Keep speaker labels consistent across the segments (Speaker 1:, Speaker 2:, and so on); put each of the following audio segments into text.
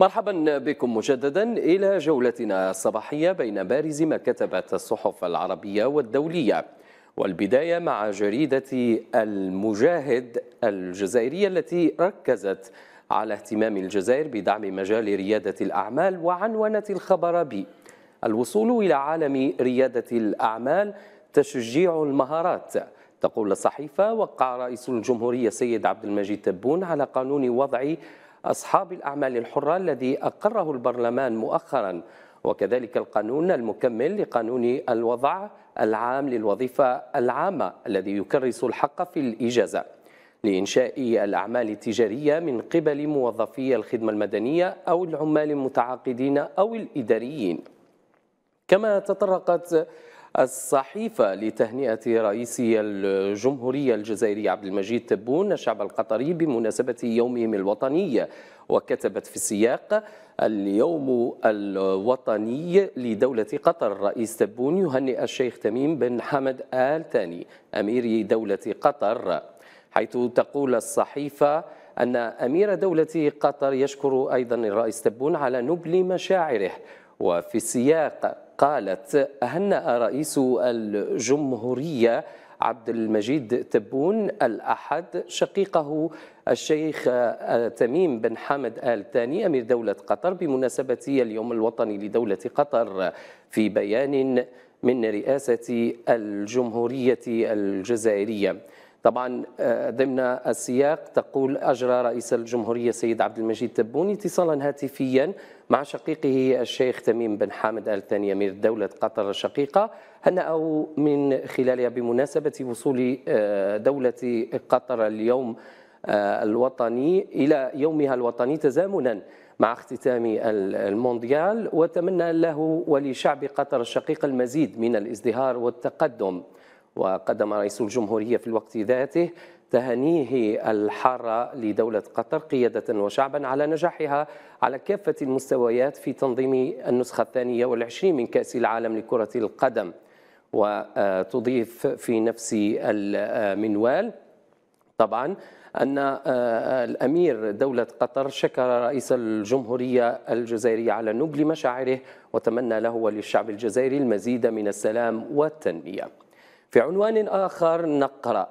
Speaker 1: مرحبا بكم مجددا إلى جولتنا الصباحية بين بارز ما كتبت الصحف العربية والدولية والبداية مع جريدة المجاهد الجزائرية التي ركزت على اهتمام الجزائر بدعم مجال ريادة الأعمال وعنونت الخبر ب الوصول إلى عالم ريادة الأعمال تشجيع المهارات تقول الصحيفة وقع رئيس الجمهورية سيد عبد المجيد تبون على قانون وضع أصحاب الأعمال الحرة الذي أقره البرلمان مؤخرا وكذلك القانون المكمل لقانون الوضع العام للوظيفة العامة الذي يكرس الحق في الإجازة لإنشاء الأعمال التجارية من قبل موظفي الخدمة المدنية أو العمال المتعاقدين أو الإداريين كما تطرقت الصحيفة لتهنئة رئيس الجمهورية الجزائرية عبد المجيد تبون الشعب القطري بمناسبة يومهم الوطني وكتبت في السياق اليوم الوطني لدولة قطر الرئيس تبون يهنئ الشيخ تميم بن حمد آل ثاني أمير دولة قطر حيث تقول الصحيفة أن أمير دولة قطر يشكر أيضا الرئيس تبون على نبل مشاعره وفي السياق قالت هنأ رئيس الجمهورية عبد المجيد تبون الأحد شقيقه الشيخ آه، تميم بن حمد آل ثاني أمير دولة قطر بمناسبة اليوم الوطني لدولة قطر في بيان من رئاسة الجمهورية الجزائرية طبعا آه، ضمن السياق تقول أجرى رئيس الجمهورية سيد عبد المجيد تبون اتصالا هاتفيا مع شقيقه الشيخ تميم بن حامد آل ثاني أمير دولة قطر الشقيقة هنأوا من خلالها بمناسبة وصول آه، دولة قطر اليوم آه، الوطني إلى يومها الوطني تزامنا مع اختتام المونديال وتمنى له ولشعب قطر الشقيق المزيد من الازدهار والتقدم وقدم رئيس الجمهورية في الوقت ذاته تهنيه الحارة لدولة قطر قيادة وشعبا على نجاحها على كافة المستويات في تنظيم النسخة الثانية والعشرين من كأس العالم لكرة القدم وتضيف في نفس المنوال طبعا أن آه، الأمير دولة قطر شكر رئيس الجمهورية الجزائرية على نبل مشاعره وتمنى له وللشعب الجزائري المزيد من السلام والتنمية في عنوان آخر نقرأ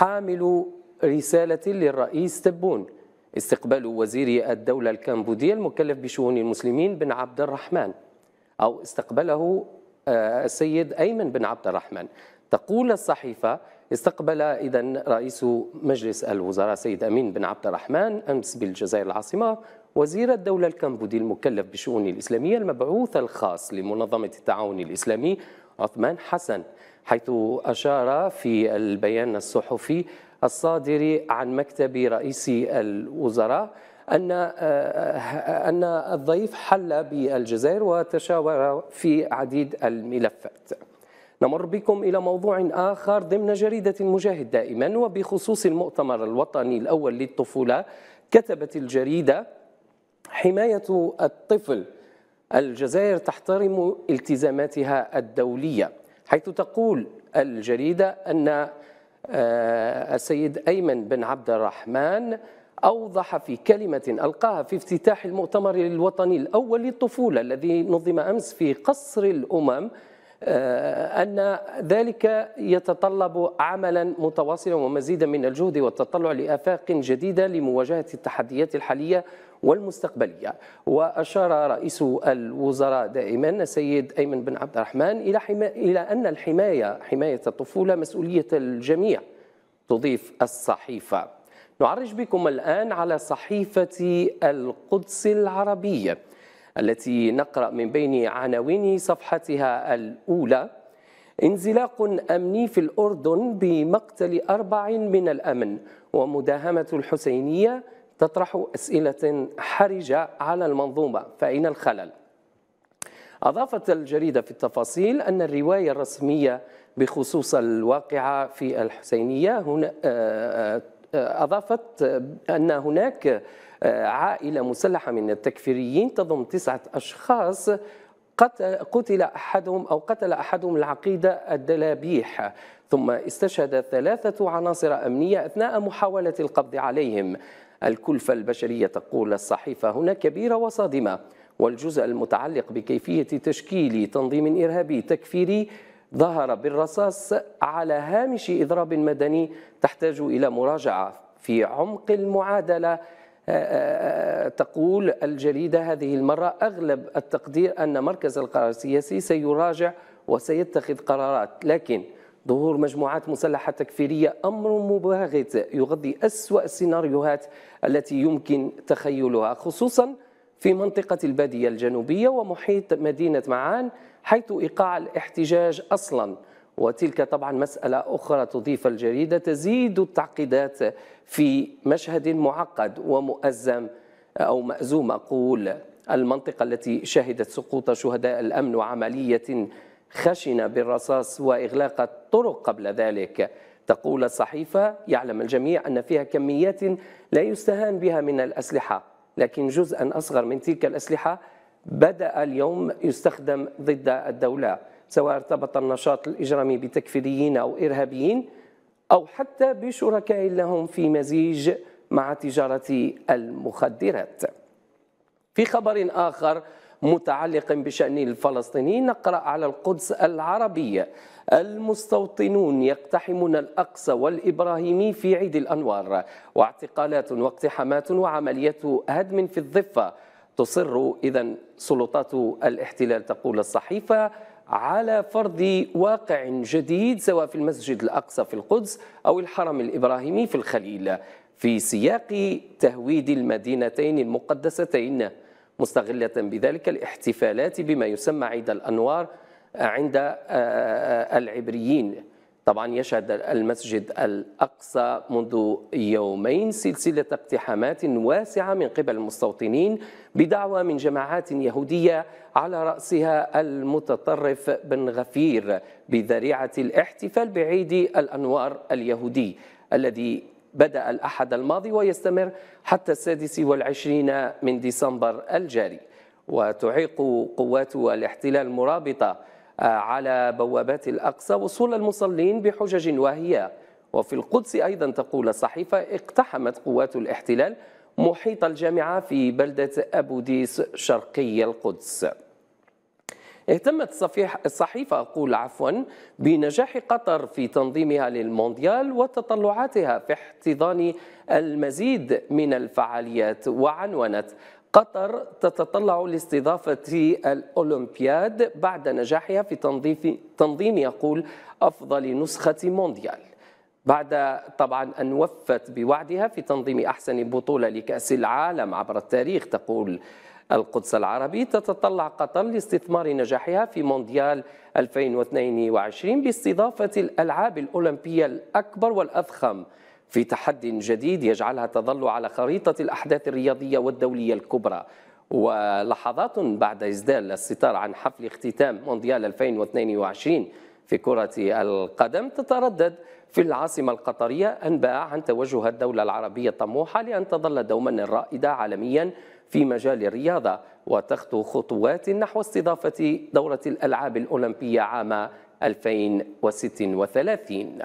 Speaker 1: حامل رسالة للرئيس تبون استقبال وزير الدولة الكمبودية المكلف بشؤون المسلمين بن عبد الرحمن أو استقبله آه، السيد أيمن بن عبد الرحمن تقول الصحيفة استقبل إذا رئيس مجلس الوزراء سيد أمين بن عبد الرحمن أمس بالجزائر العاصمة وزير الدولة الكمبودي المكلف بشؤون الإسلامية المبعوث الخاص لمنظمة التعاون الإسلامي عثمان حسن حيث أشار في البيان الصحفي الصادر عن مكتب رئيس الوزراء أن آه، أن الضيف حل بالجزائر وتشاور في عديد الملفات. نمر بكم إلى موضوع آخر ضمن جريدة المجاهد دائما وبخصوص المؤتمر الوطني الأول للطفولة كتبت الجريدة حماية الطفل الجزائر تحترم التزاماتها الدوليه حيث تقول الجريدة أن آه، السيد أيمن بن عبد الرحمن أوضح في كلمة ألقاها في افتتاح المؤتمر الوطني الأول للطفولة الذي نظم أمس في قصر الأمم آه، أن ذلك يتطلب عملا متواصلا ومزيدا من الجهد والتطلع لآفاق جديدة لمواجهة التحديات الحالية والمستقبلية وأشار رئيس الوزراء دائما السيد أيمن بن عبد الرحمن إلى, حما... إلى أن الحماية حماية الطفولة مسؤولية الجميع تضيف الصحيفة نعرج بكم الآن على صحيفة القدس العربية التي نقرأ من بين عناوين صفحتها الأولى انزلاق أمني في الأردن بمقتل أربع من الأمن ومداهمة الحسينية تطرح أسئلة حرجة على المنظومة فأين الخلل؟ أضافت الجريدة في التفاصيل أن الرواية الرسمية بخصوص الواقعة في الحسينية هنا آه، آه، أضافت أن هناك آه، عائلة مسلحة من التكفيريين تضم تسعة أشخاص قتل أحدهم أو قتل أحدهم العقيدة الدلابيح ثم استشهد ثلاثة عناصر أمنية أثناء محاولة القبض عليهم الكلفة البشرية تقول الصحيفة هنا كبيرة وصادمة والجزء المتعلق بكيفية تشكيل تنظيم إرهابي تكفيري ظهر بالرصاص على هامش إضراب مدني تحتاج إلى مراجعة في عمق المعادلة آه، آه، آه، تقول الجريدة هذه المرة أغلب التقدير أن مركز القرار السياسي سيراجع وسيتخذ قرارات لكن ظهور مجموعات مسلحة تكفيرية أمر مباغت يغذي أسوأ السيناريوهات التي يمكن تخيلها خصوصا في منطقة البادية الجنوبية ومحيط مدينة معان حيث إيقاع الاحتجاج أصلا وتلك طبعا مسألة أخرى تضيف الجريدة تزيد التعقيدات في مشهد معقد ومؤزم أو مأزوم أقول المنطقة التي شهدت سقوط شهداء الأمن وعملية خشن بالرصاص وإغلاق الطرق قبل ذلك تقول الصحيفة يعلم الجميع أن فيها كميات لا يستهان بها من الأسلحة لكن جزءا أصغر من تلك الأسلحة بدأ اليوم يستخدم ضد الدولة سواء ارتبط النشاط الإجرامي بتكفيريين أو إرهابيين أو حتى بشركاء لهم في مزيج مع تجارة المخدرات في خبر آخر متعلق بشأن الفلسطينيين نقرأ على القدس العربية المستوطنون يقتحمون الأقصى والإبراهيمي في عيد الأنوار واعتقالات واقتحامات وعمليات هدم في الضفة تصر إذا سلطات الاحتلال تقول الصحيفة على فرض واقع جديد سواء في المسجد الأقصى في القدس أو الحرم الإبراهيمي في الخليل في سياق تهويد المدينتين المقدستين مستغلة بذلك الاحتفالات بما يسمى عيد الأنوار آه، عند آه، آه، العبريين طبعا يشهد المسجد الأقصى منذ يومين سلسلة اقتحامات واسعة من قبل المستوطنين بدعوى من جماعات يهودية على رأسها المتطرف بن غفير بذريعة الاحتفال بعيد الأنوار اليهودي الذي بدأ الأحد الماضي ويستمر حتى السادس والعشرين من ديسمبر الجاري وتعيق قوات الاحتلال المرابطة آه، على بوابات الأقصى وصول المصلين بحجج واهية وفي القدس أيضا تقول الصحيفة اقتحمت قوات الاحتلال محيط الجامعة في بلدة أبو ديس شرقي القدس اهتمت الصحيفة أقول عفوا بنجاح قطر في تنظيمها للمونديال وتطلعاتها في احتضان المزيد من الفعاليات وعنونت قطر تتطلع لاستضافة الأولمبياد بعد نجاحها في تنظيف تنظيم يقول أفضل نسخة مونديال بعد طبعا أن وفت بوعدها في تنظيم أحسن بطولة لكأس العالم عبر التاريخ تقول القدس العربي تتطلع قطر لاستثمار نجاحها في مونديال 2022 باستضافة الألعاب الأولمبية الأكبر والأضخم في تحدي جديد يجعلها تظل على خريطة الأحداث الرياضية والدولية الكبرى ولحظات بعد إزدال الستار عن حفل اختتام مونديال 2022 في كرة القدم تتردد في العاصمة القطرية أنباء عن توجه الدولة العربية الطموحة لأن تظل دوما الرائدة عالميا في مجال الرياضة وتخطو خطوات نحو استضافة دورة الألعاب الأولمبية عام 2036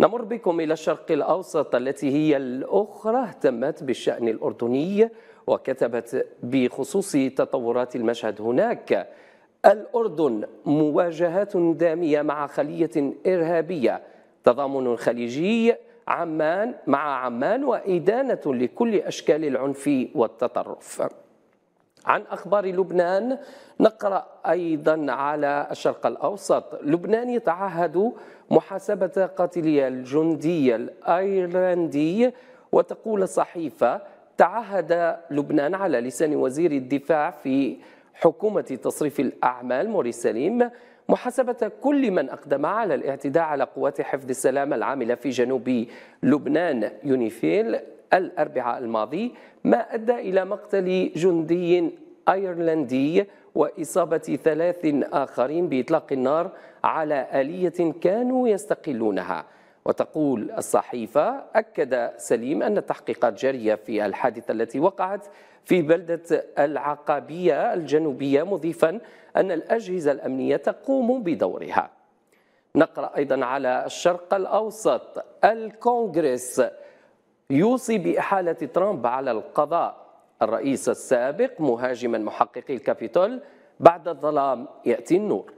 Speaker 1: نمر بكم إلى الشرق الأوسط التي هي الأخرى اهتمت بالشأن الأردني وكتبت بخصوص تطورات المشهد هناك الأردن مواجهات دامية مع خلية إرهابية تضامن خليجي عمان مع عمان وإدانة لكل أشكال العنف والتطرف عن أخبار لبنان نقرأ أيضا على الشرق الأوسط لبنان يتعهد محاسبة قاتلي الجندي الأيرلندي وتقول الصحيفة تعهد لبنان على لسان وزير الدفاع في حكومة تصريف الأعمال موري سليم محاسبة كل من أقدم على الاعتداء على قوات حفظ السلام العاملة في جنوب لبنان يونيفيل الأربعاء الماضي ما أدى إلى مقتل جندي أيرلندي وإصابة ثلاث آخرين بإطلاق النار على آلية كانوا يستقلونها وتقول الصحيفة أكد سليم أن التحقيقات جارية في الحادثة التي وقعت في بلدة العقابية الجنوبية مضيفا أن الأجهزة الأمنية تقوم بدورها نقرأ أيضا على الشرق الأوسط الكونغرس يوصي بإحالة ترامب على القضاء الرئيس السابق مهاجما محققي الكابيتول بعد الظلام يأتي النور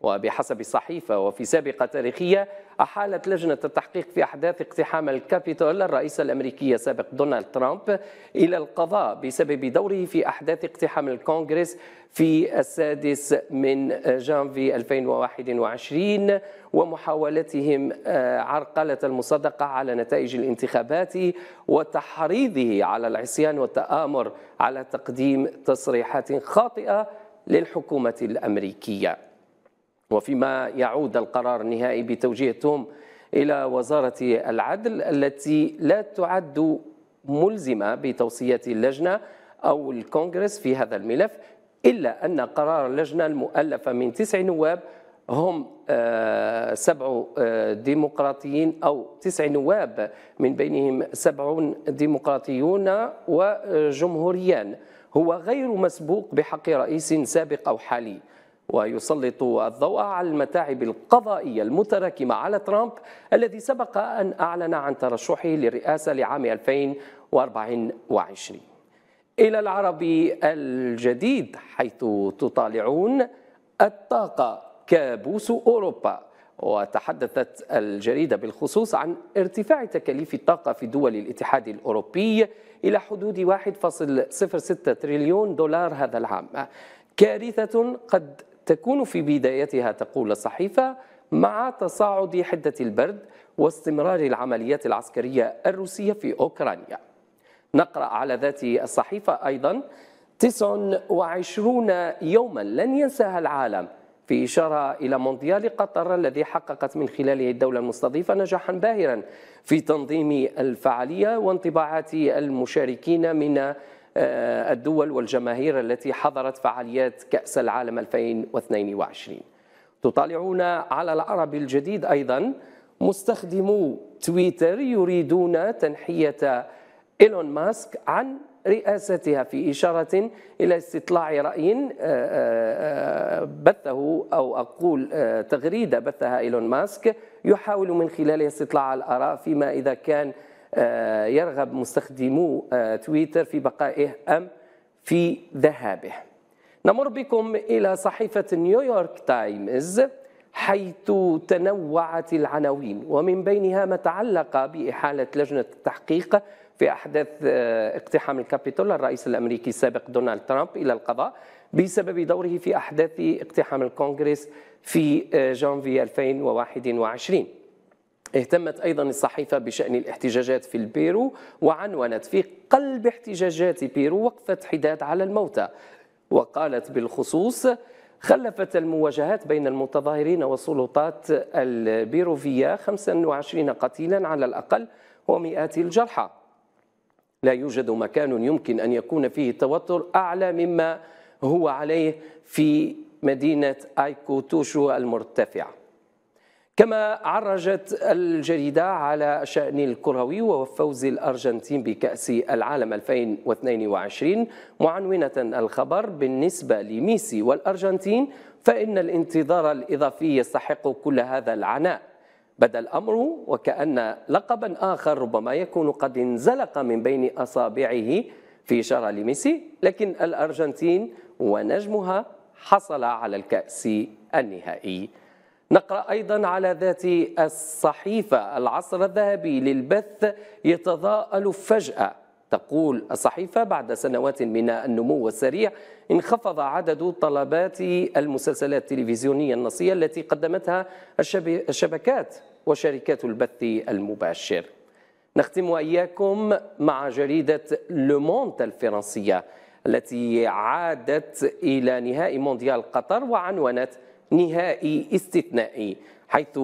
Speaker 1: وبحسب صحيفة وفي سابقة تاريخية أحالت لجنة التحقيق في أحداث اقتحام الكابيتول الرئيس الأمريكي السابق دونالد ترامب إلى القضاء بسبب دوره في أحداث اقتحام الكونغرس في السادس من جانفي 2021 ومحاولتهم آه، عرقلة المصادقة على نتائج الانتخابات وتحريضه على العصيان والتآمر على تقديم تصريحات خاطئة للحكومة الأمريكية وفيما يعود القرار النهائي بتوجيه توم إلى وزارة العدل التي لا تعد ملزمة بتوصية اللجنة أو الكونغرس في هذا الملف إلا أن قرار اللجنة المؤلفة من تسع نواب هم آه، سبع آه، ديمقراطيين أو تسع نواب من بينهم سبع ديمقراطيون وجمهوريان هو غير مسبوق بحق رئيس سابق أو حالي ويسلط الضوء على المتاعب القضائية المتراكمة على ترامب الذي سبق أن أعلن عن ترشحه للرئاسة لعام 2024 إلى العربي الجديد حيث تطالعون الطاقة كابوس أوروبا وتحدثت الجريدة بالخصوص عن ارتفاع تكاليف الطاقة في دول الاتحاد الأوروبي إلى حدود 1.06 تريليون دولار هذا العام كارثة قد تكون في بدايتها تقول الصحيفة مع تصاعد حدة البرد واستمرار العمليات العسكرية الروسية في أوكرانيا نقرأ على ذات الصحيفة أيضا 29 يوما لن ينساها العالم في إشارة إلى مونديال قطر الذي حققت من خلاله الدولة المستضيفة نجاحا باهرا في تنظيم الفعالية وانطباعات المشاركين من آه، الدول والجماهير التي حضرت فعاليات كأس العالم 2022 تطالعون على العرب الجديد أيضا مستخدمو تويتر يريدون تنحية إيلون ماسك عن رئاستها في إشارة إلى استطلاع رأي آه، آه، بثه أو أقول تغريدة بثها إيلون ماسك يحاول من خلالها استطلاع الآراء فيما إذا كان آه، يرغب مستخدمو آه، تويتر في بقائه أم في ذهابه نمر بكم إلى صحيفة نيويورك تايمز حيث تنوعت العناوين ومن بينها ما تعلق بإحالة لجنة التحقيق في أحداث آه، اقتحام الكابيتول الرئيس الأمريكي السابق دونالد ترامب إلى القضاء بسبب دوره في أحداث اقتحام الكونغرس في جانفي 2021 اهتمت أيضا الصحيفة بشأن الاحتجاجات في البيرو وعنونت في قلب احتجاجات بيرو وقفة حداد على الموتى وقالت بالخصوص خلفت المواجهات بين المتظاهرين والسلطات البيروفية 25 قتيلا على الأقل ومئات الجرحى لا يوجد مكان يمكن أن يكون فيه التوتر أعلى مما هو عليه في مدينة آيكو توشو المرتفعة كما عرجت الجريدة على شأن الكروي وفوز الأرجنتين بكأس العالم 2022 معنونة الخبر بالنسبة لميسي والأرجنتين فإن الانتظار الإضافي يستحق كل هذا العناء بدا الأمر وكأن لقبا آخر ربما يكون قد انزلق من بين أصابعه في إشارة لميسي لكن الأرجنتين ونجمها حصل على الكأس النهائي نقرأ أيضا على ذات الصحيفة العصر الذهبي للبث يتضاءل فجأة تقول الصحيفة بعد سنوات من النمو السريع انخفض عدد طلبات المسلسلات التلفزيونية النصية التي قدمتها الشبكات وشركات البث المباشر نختم وإياكم مع جريدة لومونت الفرنسية التي عادت إلى نهائي مونديال قطر وعنونت نهائي استثنائي حيث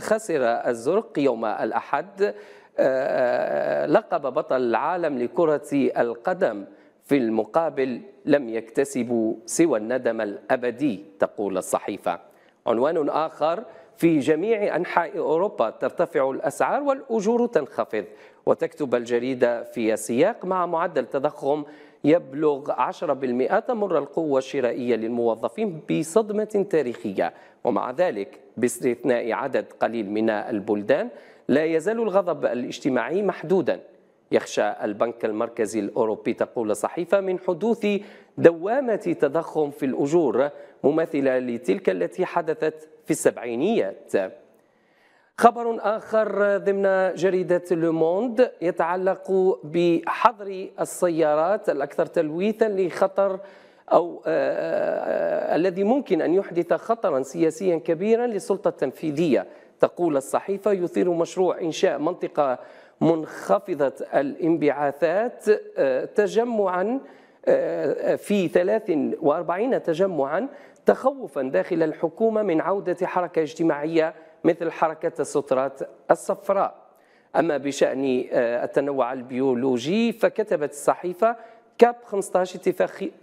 Speaker 1: خسر الزرق يوم الأحد آه، آه، لقب بطل العالم لكرة القدم في المقابل لم يكتسبوا سوى الندم الأبدي تقول الصحيفة عنوان آخر في جميع أنحاء أوروبا ترتفع الأسعار والأجور تنخفض وتكتب الجريدة في سياق مع معدل تضخم يبلغ 10% تمر القوة الشرائية للموظفين بصدمة تاريخية ومع ذلك باستثناء عدد قليل من البلدان لا يزال الغضب الاجتماعي محدودا يخشى البنك المركزي الأوروبي تقول صحيفة من حدوث دوامة تضخم في الأجور مماثلة لتلك التي حدثت في السبعينيات خبر آخر ضمن جريدة لوموند يتعلق بحظر السيارات الأكثر تلويثا لخطر أو آه، آه، الذي ممكن أن يحدث خطرا سياسيا كبيرا للسلطة التنفيذية تقول الصحيفة يثير مشروع إنشاء منطقة منخفضة الانبعاثات آه، تجمعا في 43 تجمعا تخوفا داخل الحكومة من عودة حركة اجتماعية مثل حركة السترات الصفراء أما بشأن آه، التنوع البيولوجي فكتبت الصحيفة كاب 15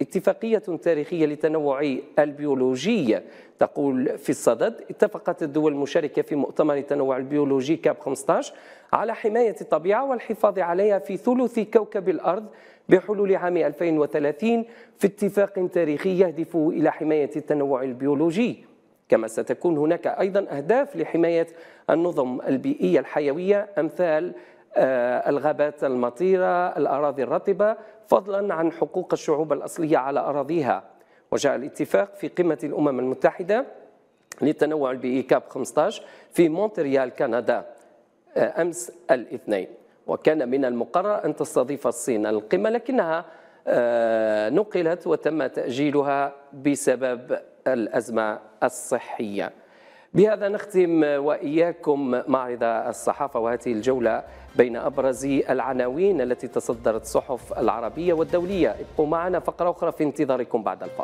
Speaker 1: اتفاقية تاريخية للتنوع البيولوجي تقول في الصدد اتفقت الدول المشاركة في مؤتمر التنوع البيولوجي كاب 15 على حماية الطبيعة والحفاظ عليها في ثلث كوكب الأرض بحلول عام 2030 في اتفاق تاريخي يهدف إلى حماية التنوع البيولوجي كما ستكون هناك أيضا أهداف لحماية النظم البيئية الحيوية أمثال آه، الغابات المطيرة الأراضي الرطبة فضلا عن حقوق الشعوب الأصلية على أراضيها وجاء الاتفاق في قمة الأمم المتحدة للتنوع البيئي كاب 15 في مونتريال كندا آه، أمس الاثنين وكان من المقرر أن تستضيف الصين القمة لكنها آه، نقلت وتم تأجيلها بسبب الأزمة الصحية بهذا نختم وإياكم معرض الصحافة وهذه الجولة بين أبرز العناوين التي تصدرت الصحف العربية والدولية ابقوا معنا فقرة أخرى في انتظاركم بعد الفاصل